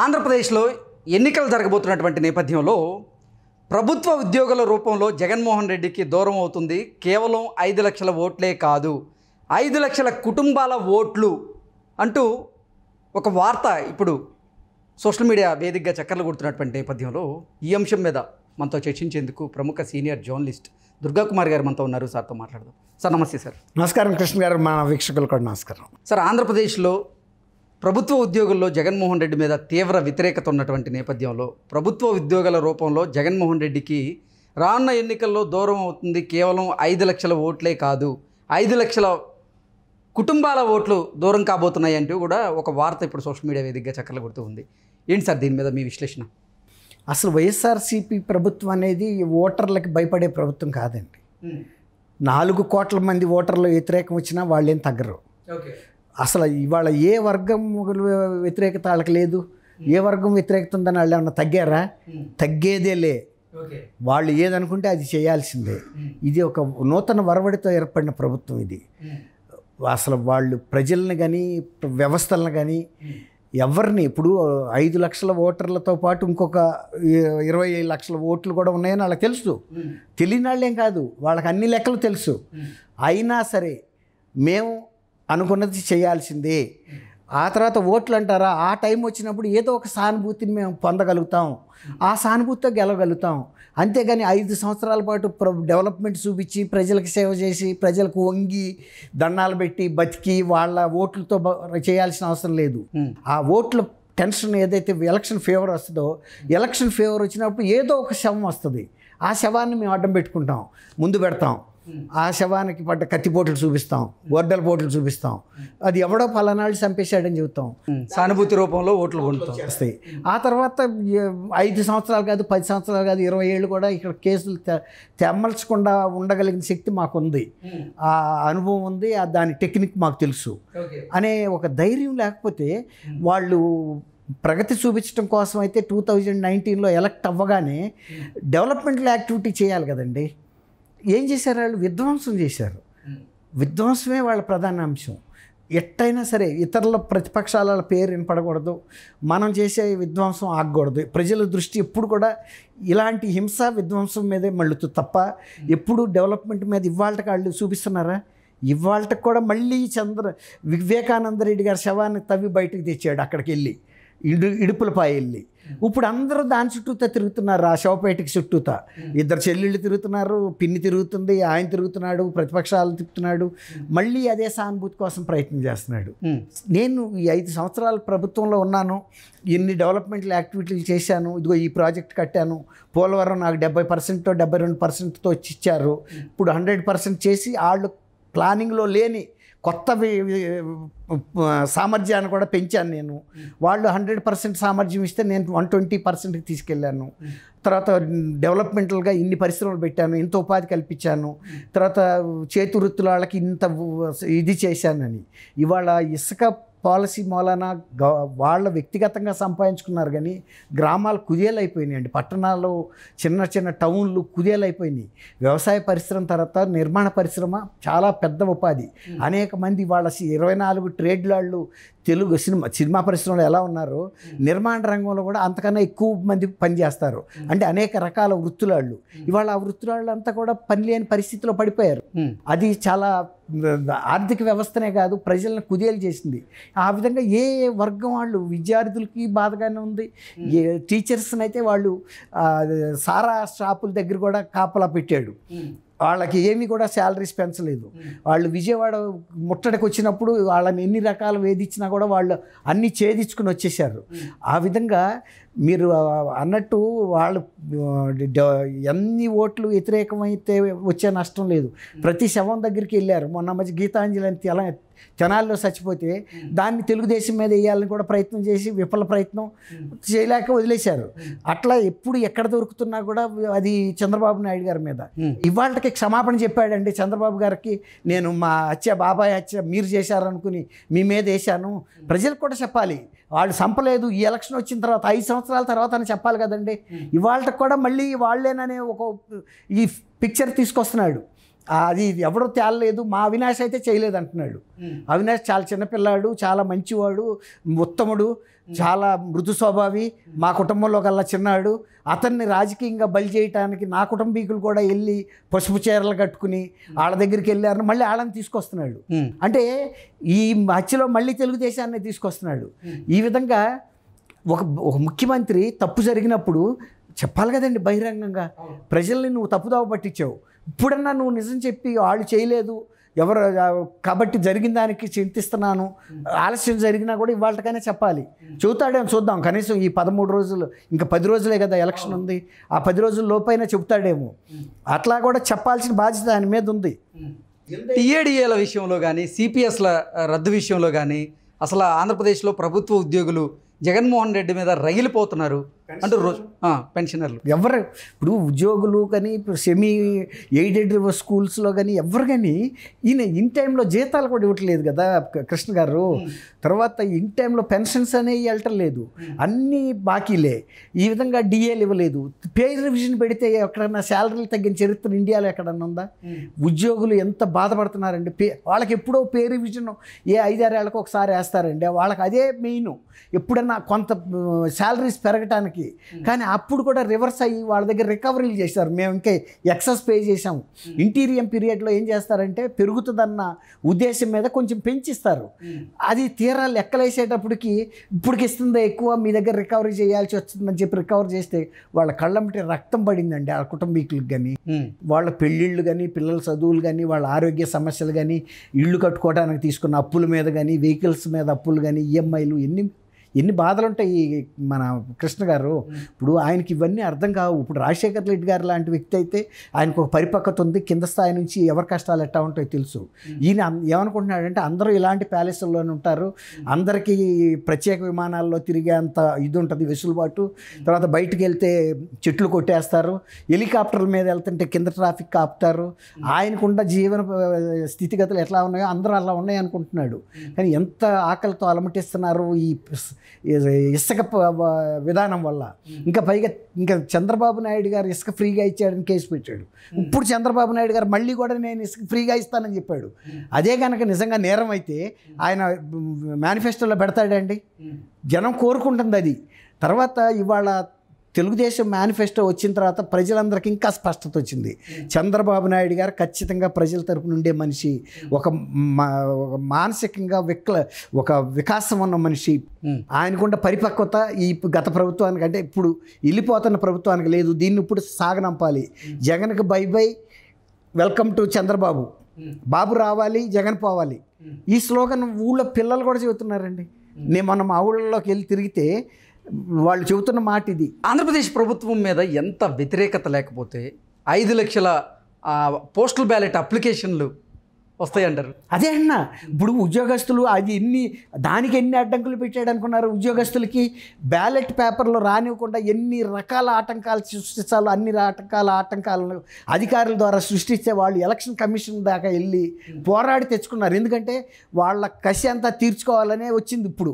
ఆంధ్రప్రదేశ్లో ఎన్నికలు జరగబోతున్నటువంటి నేపథ్యంలో ప్రభుత్వ ఉద్యోగుల రూపంలో జగన్మోహన్ రెడ్డికి దూరం అవుతుంది కేవలం ఐదు లక్షల ఓట్లే కాదు ఐదు లక్షల కుటుంబాల ఓట్లు అంటూ ఒక వార్త ఇప్పుడు సోషల్ మీడియా వేదికగా చక్కర్లు కొడుతున్నటువంటి నేపథ్యంలో ఈ అంశం మీద మనతో చర్చించేందుకు ప్రముఖ సీనియర్ జర్నలిస్ట్ దుర్గా కుమార్ గారు మనతో ఉన్నారు సార్తో మాట్లాడదాం సార్ నమస్తే సార్ నమస్కారం కృష్ణ గారు మా వీక్షకులు కూడా నమస్కారం సార్ ఆంధ్రప్రదేశ్లో ప్రభుత్వ ఉద్యోగుల్లో జగన్మోహన్ రెడ్డి మీద తీవ్ర వ్యతిరేకత ఉన్నటువంటి నేపథ్యంలో ప్రభుత్వ ఉద్యోగుల రూపంలో జగన్మోహన్ రెడ్డికి రానున్న ఎన్నికల్లో దూరం అవుతుంది కేవలం ఐదు లక్షల ఓట్లే కాదు ఐదు లక్షల కుటుంబాల ఓట్లు దూరం కాబోతున్నాయి అంటూ కూడా ఒక వార్త ఇప్పుడు సోషల్ మీడియా వేదికగా చక్కలు కొడుతూ ఉంది ఏంటి సార్ దీని మీద మీ విశ్లేషణ అసలు వైఎస్ఆర్సీపీ ప్రభుత్వం అనేది ఓటర్లకి భయపడే ప్రభుత్వం కాదండి నాలుగు కోట్ల మంది ఓటర్లు వ్యతిరేకం వచ్చినా వాళ్ళేం తగ్గరు అసలు ఇవాళ ఏ వర్గం వ్యతిరేకత వాళ్ళకి లేదు ఏ వర్గం వ్యతిరేకత ఉందని వాళ్ళు ఏమన్నా తగ్గారా hmm. తగ్గేదే లే వాళ్ళు ఏదనుకుంటే అది చేయాల్సిందే hmm. ఇది ఒక నూతన వరవడితో ఏర్పడిన ప్రభుత్వం ఇది hmm. అసలు వాళ్ళు ప్రజలను కానీ వ్యవస్థలను కానీ ఎవరిని ఇప్పుడు ఐదు లక్షల ఓటర్లతో పాటు ఇంకొక ఇరవై ఐదు లక్షల ఓట్లు కూడా ఉన్నాయని వాళ్ళకి తెలుసు తెలియని వాళ్ళేం కాదు వాళ్ళకి అన్ని లెక్కలు తెలుసు అయినా సరే మేము అనుకున్నది చేయాల్సిందే ఆ తర్వాత ఓట్లు అంటారా ఆ టైం వచ్చినప్పుడు ఏదో ఒక సానుభూతిని మేము పొందగలుగుతాం ఆ సానుభూతితో గెలవగలుగుతాం అంతేగాని ఐదు సంవత్సరాల పాటు ప్ర డెవలప్మెంట్ చూపించి ప్రజలకు సేవ చేసి ప్రజలకు వంగి దండాలు పెట్టి బతికి వాళ్ళ ఓట్లతో చేయాల్సిన అవసరం లేదు ఆ ఓట్ల టెన్షన్ ఏదైతే ఎలక్షన్ ఫీవర్ వస్తుందో ఎలక్షన్ ఫీవర్ వచ్చినప్పుడు ఏదో ఒక శవం వస్తుంది ఆ శవాన్ని మేము అడ్డం పెట్టుకుంటాం ముందు పెడతాం ఆ శవానికి పడ్డ కత్తిపోట్లు చూపిస్తాం గొడ్డల పోట్లు చూపిస్తాం అది ఎవడో పలానాళ్ళు చంపేశాడని చెబుతాం సానుభూతి రూపంలో ఓట్లు కొంటాం వస్తాయి ఆ తర్వాత ఐదు సంవత్సరాలు కాదు పది సంవత్సరాలు కాదు ఇరవై ఏళ్ళు కూడా ఇక్కడ కేసులు తెమ్మల్చకుండా ఉండగలిగిన శక్తి మాకు ఉంది ఆ అనుభవం ఉంది ఆ దాని టెక్నిక్ మాకు తెలుసు అనే ఒక ధైర్యం లేకపోతే వాళ్ళు ప్రగతి చూపించడం కోసం అయితే టూ థౌజండ్ నైన్టీన్లో ఎలక్ట్ అవ్వగానే డెవలప్మెంటల్ యాక్టివిటీ చేయాలి కదండి ఏం చేశారు వాళ్ళు విధ్వంసం చేశారు విధ్వంసమే వాళ్ళ ప్రధాన అంశం ఎట్టయినా సరే ఇతరుల ప్రతిపక్షాల పేరు వినపడకూడదు మనం చేసే విధ్వంసం ఆగకూడదు ప్రజల దృష్టి ఎప్పుడు కూడా ఇలాంటి హింస విధ్వంసం మీదే మళ్ళుతూ తప్ప ఎప్పుడు డెవలప్మెంట్ మీద ఇవాళకి వాళ్ళు చూపిస్తున్నారా ఇవాళకి కూడా మళ్ళీ చంద్ర వివేకానంద రెడ్డి గారి శవాన్ని తవ్వి బయటకు తెచ్చాడు అక్కడికి వెళ్ళి ఇడు ఇడుపులపై వెళ్ళి ఇప్పుడు అందరూ దాని చుట్టూతా తిరుగుతున్నారు ఆ శవపేటకి చుట్టూతా ఇద్దరు చెల్లెళ్ళు తిరుగుతున్నారు పిన్ని తిరుగుతుంది ఆయన తిరుగుతున్నాడు ప్రతిపక్షాలు తిప్పుతున్నాడు మళ్ళీ అదే సానుభూతి కోసం ప్రయత్నం చేస్తున్నాడు నేను ఈ ఐదు సంవత్సరాల ప్రభుత్వంలో ఉన్నాను ఎన్ని డెవలప్మెంట్ యాక్టివిటీలు చేశాను ఇదిగో ఈ ప్రాజెక్ట్ కట్టాను పోలవరం నాకు డెబ్బై పర్సెంట్తో డెబ్బై రెండు పర్సెంట్తో ఇచ్చారు ఇప్పుడు హండ్రెడ్ పర్సెంట్ చేసి వాళ్ళు ప్లానింగ్లో లేని కొత్త సామర్థ్యాన్ని కూడా పెంచాను నేను వాళ్ళు హండ్రెడ్ పర్సెంట్ సామర్థ్యం ఇస్తే నేను వన్ ట్వంటీ పర్సెంట్కి తీసుకెళ్ళాను తర్వాత డెవలప్మెంటల్గా ఇన్ని పరిశ్రమలు పెట్టాను ఇంత ఉపాధి కల్పించాను తర్వాత చేతి వృత్తుల వాళ్ళకి ఇంత ఇది చేశానని ఇవాళ ఇసుక పాలసీ మూలాన వాళ్ళ వ్యక్తిగతంగా సంపాదించుకున్నారు కానీ గ్రామాలు కుదేలైపోయినాయండి పట్టణాలు చిన్న చిన్న టౌన్లు కుదేలైపోయినాయి వ్యవసాయ పరిశ్రమ తర్వాత నిర్మాణ పరిశ్రమ చాలా పెద్ద ఉపాధి అనేక మంది వాళ్ళ ఇరవై నాలుగు ట్రేడ్లాళ్ళు తెలుగు సినిమా సినిమా పరిశ్రమలో ఎలా ఉన్నారో నిర్మాణ రంగంలో కూడా అంతకన్నా ఎక్కువ మంది పనిచేస్తారు అంటే అనేక రకాల వృత్తులాళ్ళు ఇవాళ ఆ వృత్తులాళ్ళు అంతా కూడా పని లేని పరిస్థితిలో పడిపోయారు అది చాలా ఆర్థిక వ్యవస్థనే కాదు ప్రజలను కుదేలు చేసింది ఆ విధంగా ఏ వర్గం వాళ్ళు విద్యార్థులకి బాధగానే ఉంది ఏ టీచర్స్ని అయితే వాళ్ళు సారా షాపుల దగ్గర కూడా కాపలా పెట్టాడు వాళ్ళకి ఏమీ కూడా శాలరీస్ పెంచలేదు వాళ్ళు విజయవాడ ముట్టడికి వచ్చినప్పుడు వాళ్ళని ఎన్ని రకాలు వేధించినా కూడా వాళ్ళు అన్నీ ఛేదించుకుని వచ్చేసారు ఆ విధంగా మీరు అన్నట్టు వాళ్ళు ఎన్ని ఓట్లు వ్యతిరేకమైతే వచ్చే నష్టం లేదు ప్రతి శవం దగ్గరికి వెళ్ళారు మొన్న మధ్య గీతాంజలి అని తెల జనాల్లో చచ్చిపోతే దాన్ని తెలుగుదేశం మీద వేయాలని కూడా ప్రయత్నం చేసి విఫల ప్రయత్నం చేయలేక వదిలేశారు అట్లా ఎప్పుడు ఎక్కడ దొరుకుతున్నా కూడా అది చంద్రబాబు నాయుడు గారి మీద ఇవాళకి క్షమాపణ చెప్పాడండి చంద్రబాబు గారికి నేను మా అచ్చ బాబాయ్ అచ్చ మీరు చేశారనుకుని మీ మీద వేశాను ప్రజలకు కూడా చెప్పాలి వాళ్ళు సంపలేదు ఈ ఎలక్షన్ వచ్చిన తర్వాత ఐదు సంవత్సరాల తర్వాత అని చెప్పాలి కదండి ఇవాళకి కూడా మళ్ళీ వాళ్ళేననే ఒక ఈ పిక్చర్ తీసుకొస్తున్నాడు అది ఎవరు తేలలేదు మా అవినాష్ అయితే చేయలేదు అంటున్నాడు అవినాష్ చాలా చిన్నపిల్లాడు చాలా మంచివాడు ఉత్తముడు చాలా మృదు స్వభావి మా కుటుంబంలో కల్లా చిన్నాడు అతన్ని రాజకీయంగా బలి చేయటానికి నా కుటుంబీకులు కూడా వెళ్ళి పసుపు చీరలు కట్టుకుని వాళ్ళ దగ్గరికి వెళ్ళారని మళ్ళీ వాళ్ళని తీసుకొస్తున్నాడు అంటే ఈ మధ్యలో మళ్ళీ తెలుగుదేశాన్ని తీసుకొస్తున్నాడు ఈ విధంగా ఒక ఒక ముఖ్యమంత్రి తప్పు జరిగినప్పుడు చెప్పాలి కదండి బహిరంగంగా ప్రజల్ని నువ్వు తప్పుదావ పట్టించావు ఇప్పుడన్నా నువ్వు నిజం చెప్పి వాళ్ళు చేయలేదు ఎవరు కాబట్టి జరిగిన దానికి చింతిస్తున్నాను ఆలస్యం జరిగినా కూడా ఇవాళకైనా చెప్పాలి చెబుతాడేమో చూద్దాం కనీసం ఈ పదమూడు రోజులు ఇంకా పది రోజులే కదా ఎలక్షన్ ఉంది ఆ పది రోజుల లోపైనా చెబుతాడేమో అట్లా కూడా చెప్పాల్సిన బాధ్యత ఆయన మీద ఉంది టీఏడిఏల విషయంలో కానీ సిపిఎస్ల రద్దు విషయంలో కానీ అసలు ఆంధ్రప్రదేశ్లో ప్రభుత్వ ఉద్యోగులు జగన్మోహన్ రెడ్డి మీద రగిలిపోతున్నారు అంటే రోజు పెన్షనర్లు ఎవరు ఇప్పుడు ఉద్యోగులు కానీ ఇప్పుడు సెమీ ఎయిడెడ్ స్కూల్స్లో కానీ ఎవరు కానీ ఈయన ఇన్ టైంలో జీతాలు కూడా ఇవ్వట్లేదు కదా కృష్ణ గారు తర్వాత ఇన్ టైంలో పెన్షన్స్ అనేవి లేదు అన్నీ బాకీలే ఈ విధంగా డిఏలు ఇవ్వలేదు పే రివిజన్ పెడితే ఎక్కడన్నా శాలరీలు తగ్గిన చరిత్ర ఇండియాలో ఎక్కడన్నా ఉందా ఉద్యోగులు ఎంత బాధపడుతున్నారండి పే వాళ్ళకి ఎప్పుడో పే రివిజన్ ఏ ఏళ్ళకు ఒకసారి వేస్తారండి వాళ్ళకి అదే మెయిన్ ఎప్పుడన్నా కొంత శాలరీస్ పెరగటానికి వాళ్ళకి కానీ అప్పుడు కూడా రివర్స్ అయ్యి వాళ్ళ దగ్గర రికవరీలు చేశారు మేము ఇంకా ఎక్సెస్ పే చేసాము ఇంటీరియం పీరియడ్లో ఏం చేస్తారంటే పెరుగుతుందన్న ఉద్దేశం మీద కొంచెం పెంచిస్తారు అది తీరా లెక్కలేసేటప్పటికి ఇప్పటికి ఇస్తుందా ఎక్కువ మీ దగ్గర రికవరీ చేయాల్సి వస్తుందని చెప్పి రికవర్ చేస్తే వాళ్ళ కళ్ళంటి రక్తం పడిందండి ఆ కుటుంబీకులకు కానీ వాళ్ళ పెళ్ళిళ్ళు కానీ పిల్లల చదువులు కానీ వాళ్ళ ఆరోగ్య సమస్యలు కానీ ఇళ్ళు కట్టుకోవడానికి తీసుకున్న అప్పుల మీద కానీ వెహికల్స్ మీద అప్పులు కానీ ఈఎంఐలు ఎన్ని ఎన్ని బాధలు ఉంటాయి మన కృష్ణ గారు ఇప్పుడు ఆయనకి ఇవన్నీ అర్థం కావు ఇప్పుడు రాజశేఖర్ రెడ్డి గారు లాంటి వ్యక్తి అయితే ఆయనకు ఒక పరిపక్వత ఉంది కింద స్థాయి నుంచి ఎవరి కష్టాలు ఎట్టా ఉంటాయో తెలుసు ఈయన ఏమనుకుంటున్నాడంటే అందరూ ఇలాంటి ప్యాలెస్ల్లోనే ఉంటారు అందరికీ ప్రత్యేక విమానాల్లో తిరిగే అంత ఇది ఉంటుంది వెసులుబాటు తర్వాత బయటికి వెళ్తే చెట్లు కొట్టేస్తారు హెలికాప్టర్ల మీద వెళ్తుంటే కింద ట్రాఫిక్ కాపుతారు ఆయనకున్న జీవన స్థితిగతులు ఎట్లా ఉన్నాయో అందరూ అలా ఉన్నాయి అనుకుంటున్నాడు కానీ ఎంత ఆకలితో అలమటిస్తున్నారు ఈ ఇసుక విధానం వల్ల ఇంకా పైగా ఇంకా చంద్రబాబు నాయుడు గారు ఇసుక ఫ్రీగా ఇచ్చాడని కేసు పెట్టాడు ఇప్పుడు చంద్రబాబు నాయుడు గారు మళ్ళీ కూడా నేను ఇసుక ఫ్రీగా ఇస్తానని చెప్పాడు అదే కనుక నిజంగా నేరం అయితే ఆయన మేనిఫెస్టోలో పెడతాడండి జనం కోరుకుంటుంది అది తర్వాత ఇవాళ తెలుగుదేశం మేనిఫెస్టో వచ్చిన తర్వాత ప్రజలందరికీ ఇంకా స్పష్టత వచ్చింది చంద్రబాబు నాయుడు గారు ఖచ్చితంగా ప్రజల తరపు నుండే మనిషి ఒక మానసికంగా విక్ల ఒక వికాసం ఉన్న మనిషి ఆయనకుండ పరిపక్వత ఈ గత ప్రభుత్వానికి అంటే ఇప్పుడు వెళ్ళిపోతున్న ప్రభుత్వానికి లేదు దీన్ని ఇప్పుడు సాగనంపాలి జగన్కి bye bye welcome to Chandrababu Babu రావాలి జగన్ పోవాలి ఈ స్లోగన్ ఊళ్ళో పిల్లలు కూడా చెబుతున్నారండి నేను మనం మా ఊళ్ళలోకి వెళ్ళి తిరిగితే వాళ్ళు చెబుతున్న మాట ఇది ఆంధ్రప్రదేశ్ ప్రభుత్వం మీద ఎంత వ్యతిరేకత లేకపోతే ఐదు లక్షల పోస్టల్ బ్యాలెట్ అప్లికేషన్లు వస్తాయి అంటారు అదే అన్న ఇప్పుడు ఉద్యోగస్తులు అది ఎన్ని దానికి ఎన్ని అడ్డంకులు పెట్టాడు అనుకున్నారు ఉద్యోగస్తులకి బ్యాలెట్ పేపర్లు రానివ్వకుండా ఎన్ని రకాల ఆటంకాలు సృష్టించాలో అన్ని రకాల ఆటంకాలను అధికారుల ద్వారా సృష్టిస్తే వాళ్ళు ఎలక్షన్ కమిషన్ దాకా వెళ్ళి పోరాడి తెచ్చుకున్నారు ఎందుకంటే వాళ్ళ కసి అంతా తీర్చుకోవాలనే వచ్చింది ఇప్పుడు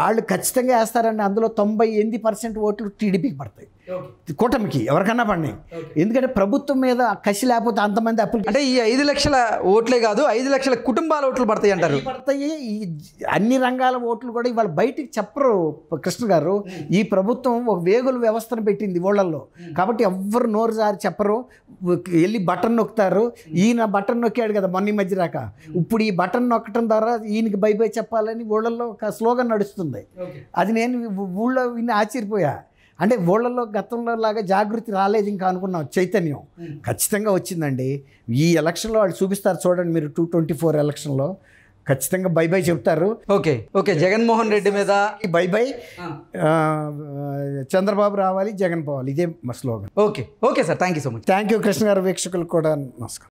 వాళ్ళు ఖచ్చితంగా వేస్తారండి అందులో తొంభై ఎనిమిది పర్సెంట్ ఓట్లు టీడీపీకి పడతాయి కూటమికి ఎవరికన్నా పడినాయి ఎందుకంటే ప్రభుత్వం మీద కసి లేకపోతే అంతమంది అప్పులు అంటే ఈ ఐదు లక్షల ఓట్లే కాదు ఐదు లక్షల కుటుంబాల ఓట్లు పడతాయి అంటారు పడతాయి ఈ అన్ని రంగాల ఓట్లు కూడా ఇవాళ బయటికి చెప్పరు కృష్ణ గారు ఈ ప్రభుత్వం ఒక వేగుల వ్యవస్థను పెట్టింది ఓళ్ళల్లో కాబట్టి ఎవ్వరు నోరు జారి చెప్పరు వెళ్ళి బటన్ నొక్కుతారు ఈయన బటన్ నొక్కాడు కదా మొన్న మధ్య రాక ఇప్పుడు ఈ బటన్ నొక్కడం ద్వారా ఈయనకి బై బై చెప్పాలని ఓళ్ళల్లో ఒక స్లోగన్ నడుస్తుంది అది నేను ఊళ్ళో విని ఆశ్చర్యపోయా అంటే ఊళ్ళలో గతంలో లాగా జాగృతి రాలేదు ఇంకా అనుకున్నాం చైతన్యం ఖచ్చితంగా వచ్చిందండి ఈ ఎలక్షన్లో వాళ్ళు చూపిస్తారు చూడండి మీరు టూ ట్వంటీ ఫోర్ ఎలక్షన్లో ఖచ్చితంగా బై బై చెప్తారు ఓకే ఓకే జగన్మోహన్ రెడ్డి మీద బై బై చంద్రబాబు రావాలి జగన్ పోవాలి ఇదే slogan okay okay sir thank you so much thank you Krishna గారు వీక్షకులు కూడా నమస్కారం